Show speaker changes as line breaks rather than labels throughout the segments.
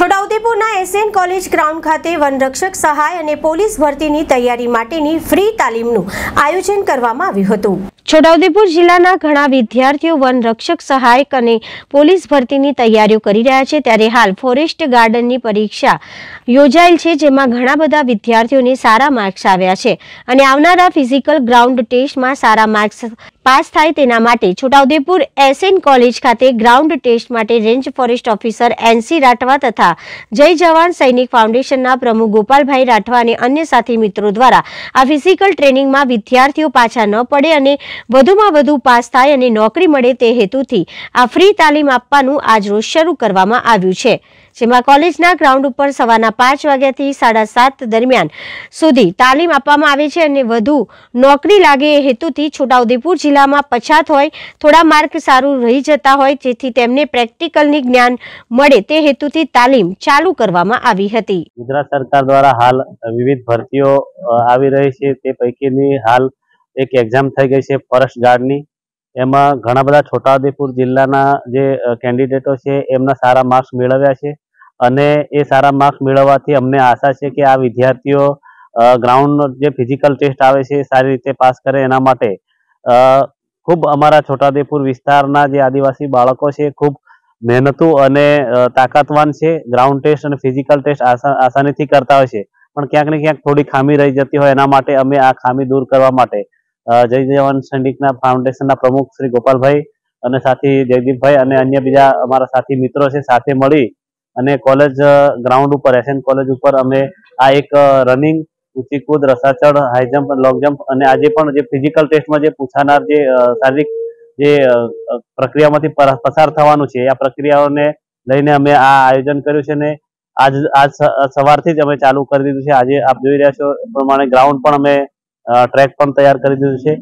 છોટાઉદેપુરના SN college ground ખાતે વનરક્ષક સહાય અને પોલીસ ભરતીની તૈયારી માટેની ફ્રી તાલીમનું આયોજન કરવામાં આવ્યું હતું છોટાઉદેપુર જિલ્લાના ઘણા વિદ્યાર્થીઓ વનરક્ષક સહાયક અને પોલીસ ભરતીની તૈયારીઓ કરી રહ્યા છે ત્યારે હાલ ફોરેસ્ટ ગાર્ડનની પરીક્ષા યોજાયેલ છે જેમાં ઘણા બધા વિદ્યાર્થીઓને સારા માર્ક્સ આવ્યા છે અને આવનારા ફિઝિકલ ગ્રાઉન્ડ ટેસ્ટમાં સારા માર્ક્સ પાસ થાય તેના માટે છોટાઉદેપુર એસએન કોલેજ ખાતે ગ્રાઉન્ડ ટેસ્ટ માટે range forest officer NC Rathwa તથા તથા જય જવાન સૈનિક ફાઉન્ડેશનના પ્રમુખ ગોપાલભાઈ રાઠવા અને અન્ય સાથી મિત્રો દ્વારા આ ફિઝિકલ ટ્રેનિંગમાં વિદ્યાર્થીઓ પાછા ન પડે અને વધુમાં વધુ પાસ થાય અને નોકરી મળે તે હેતુથી આ ફ્રી તાલીમ આપવાનું આજરોજ શરૂ કરવામાં આવ્યું છે જેમાં કોલેજના ગ્રાઉન્ડ ઉપર સવારના પાંચ વાગ્યાથી સાડા સાત દરમિયાન સુધી તાલીમ આપવામાં આવે છે અને વધુ નોકરી લાગે એ હેતુથી છોટાઉદેપુર જિલ્લામાં પછાત હોય થોડા માર્ક સારું રહી જતા હોય જેથી તેમને પ્રેક્ટિકલની જ્ઞાન મળે તે હેતુથી તાલીમ ચાલુ કરવામાં આવી હતી
ગુજરાત સરકાર દ્વારા હાલ વિવિધ ભરતીઓ આવી રહી છે તે પૈકીની હાલ એક એક્ઝામ થઈ ગઈ છે ફોરેસ્ટ ગાર્ડની એમાં ઘણા બધા છોટાઉદેપુર જિલ્લાના જે કેન્ડિડેટો છે એમના સારા માર્ક્સ મેળવ્યા છે અને એ સારા માર્ક્સ મેળવવાથી અમને આશા છે કે આ વિદ્યાર્થીઓ ગ્રાઉન્ડનો જે ફિઝિકલ ટેસ્ટ આવે છે એ સારી રીતે પાસ કરે એના માટે ખૂબ અમારા છોટાદેપુર વિસ્તારના જે આદિવાસી બાળકો છે ખૂબ મહેનતું અને તાકાતવાન છે ગ્રાઉન્ડ ટેસ્ટ અને ફિઝિકલ ટેસ્ટ આસાનીથી કરતા હોય છે પણ ક્યાંક ને ક્યાંક થોડી ખામી રહી જતી હોય એના માટે અમે આ ખામી દૂર કરવા માટે જય જવાન સૈનિકના ફાઉન્ડેશનના પ્રમુખ શ્રી ગોપાલભાઈ અને સાથી જયદીપભાઈ અને અન્ય બીજા અમારા સાથી મિત્રો છે સાથે મળી અને કોલેજ ગ્રાઉન્ડ ઉપર એસએન કોલેજ ઉપર અમે આ એક રનિંગ ઊંચી કૂદ રસાચડ હાઈ જમ્પ લોંગ જમ્પ અને આજે પણ જે ફિઝિકલ ટેસ્ટમાં જે પૂછાનાર જે શારીરિક જે પ્રક્રિયામાંથી પસાર થવાનું છે આ પ્રક્રિયાઓને લઈને અમે આ આયોજન કર્યું છે ને આજ આજ સવારથી જ અમે ચાલુ કરી દીધું છે આજે આપ જોઈ રહ્યા છો પ્રમાણે ગ્રાઉન્ડ પણ અમે ટ્રેક પણ તૈયાર કરી દીધું છે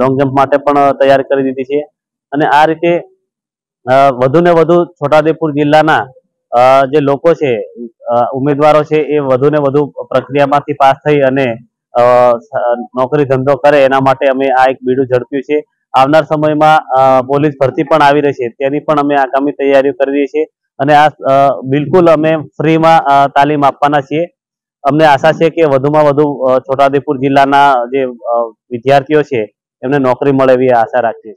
લોંગ જમ્પ માટે પણ તૈયાર કરી દીધી છે અને આ રીતે વધુ ને વધુ છોટાઉદેપુર જિલ્લાના જે લોકો છે ઉમેદવારો છે એ વધુ ને વધુ પ્રક્રિયામાંથી પાસ થઈ અને નોકરી ધંધો કરે એના માટે અમે આ એક બીડું ઝડપ્યું છે આવનાર સમયમાં પોલીસ ભરતી પણ આવી રહી છે તેની પણ અમે આગામી તૈયારીઓ કરી રહી છીએ અને આ બિલકુલ અમે ફ્રીમાં તાલીમ આપવાના છીએ અમને આશા છે કે વધુમાં વધુ છોટાદેપુર જિલ્લાના જે વિદ્યાર્થીઓ છે એમને નોકરી મળે એવી આશા રાખીએ છીએ